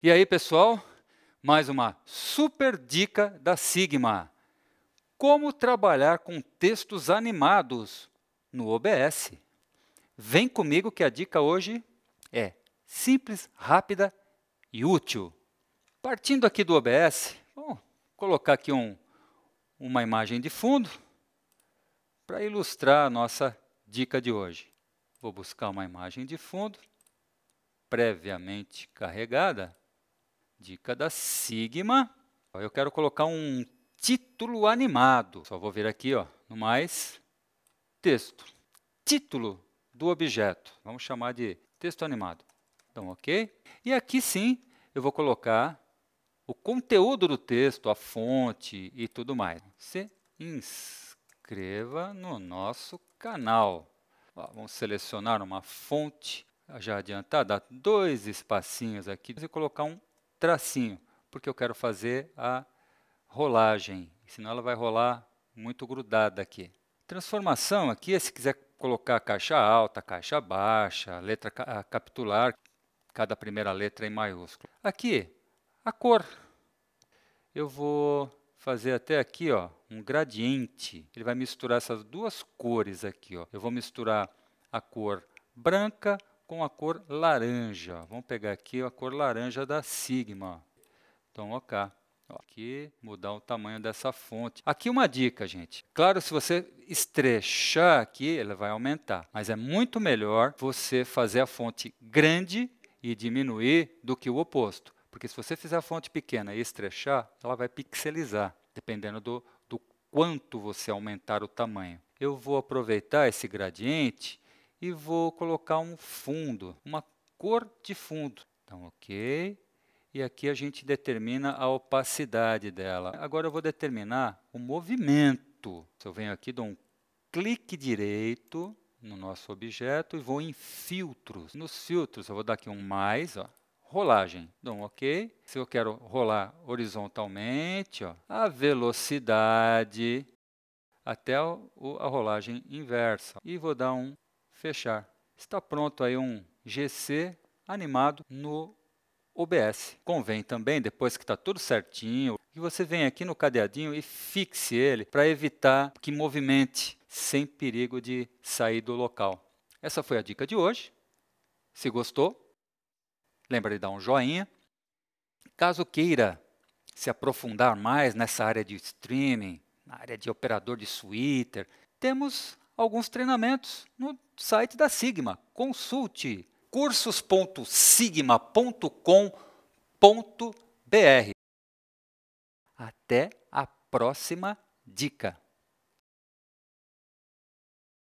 E aí, pessoal, mais uma super dica da Sigma. Como trabalhar com textos animados no OBS. Vem comigo que a dica hoje é simples, rápida e útil. Partindo aqui do OBS, vou colocar aqui um, uma imagem de fundo para ilustrar a nossa dica de hoje. Vou buscar uma imagem de fundo previamente carregada Dica da Sigma. Eu quero colocar um título animado. Só vou vir aqui ó, no mais, texto. Título do objeto. Vamos chamar de texto animado. Então, ok? E aqui sim eu vou colocar o conteúdo do texto, a fonte e tudo mais. Se inscreva no nosso canal. Ó, vamos selecionar uma fonte já adiantada, dois espacinhos aqui e colocar um tracinho, porque eu quero fazer a rolagem, senão ela vai rolar muito grudada aqui. Transformação aqui, se quiser colocar caixa alta, caixa baixa, letra ca capitular, cada primeira letra em maiúsculo. Aqui, a cor. Eu vou fazer até aqui, ó, um gradiente. Ele vai misturar essas duas cores aqui, ó. Eu vou misturar a cor branca com a cor laranja. Vamos pegar aqui a cor laranja da Sigma. Então, OK. Aqui, mudar o tamanho dessa fonte. Aqui uma dica, gente. Claro, se você estrechar aqui, ela vai aumentar. Mas é muito melhor você fazer a fonte grande e diminuir do que o oposto. Porque se você fizer a fonte pequena e estrechar, ela vai pixelizar, dependendo do, do quanto você aumentar o tamanho. Eu vou aproveitar esse gradiente e vou colocar um fundo, uma cor de fundo. Então, ok. E aqui a gente determina a opacidade dela. Agora eu vou determinar o movimento. Se eu venho aqui, dou um clique direito no nosso objeto e vou em filtros. Nos filtros eu vou dar aqui um mais, ó, rolagem. Dou um OK. Se eu quero rolar horizontalmente, ó, a velocidade até a rolagem inversa. E vou dar um fechar. Está pronto aí um GC animado no OBS. Convém também, depois que está tudo certinho, que você venha aqui no cadeadinho e fixe ele para evitar que movimente sem perigo de sair do local. Essa foi a dica de hoje. Se gostou, lembra de dar um joinha. Caso queira se aprofundar mais nessa área de streaming, na área de operador de Twitter, temos alguns treinamentos no site da Sigma. Consulte cursos.sigma.com.br. Até a próxima dica.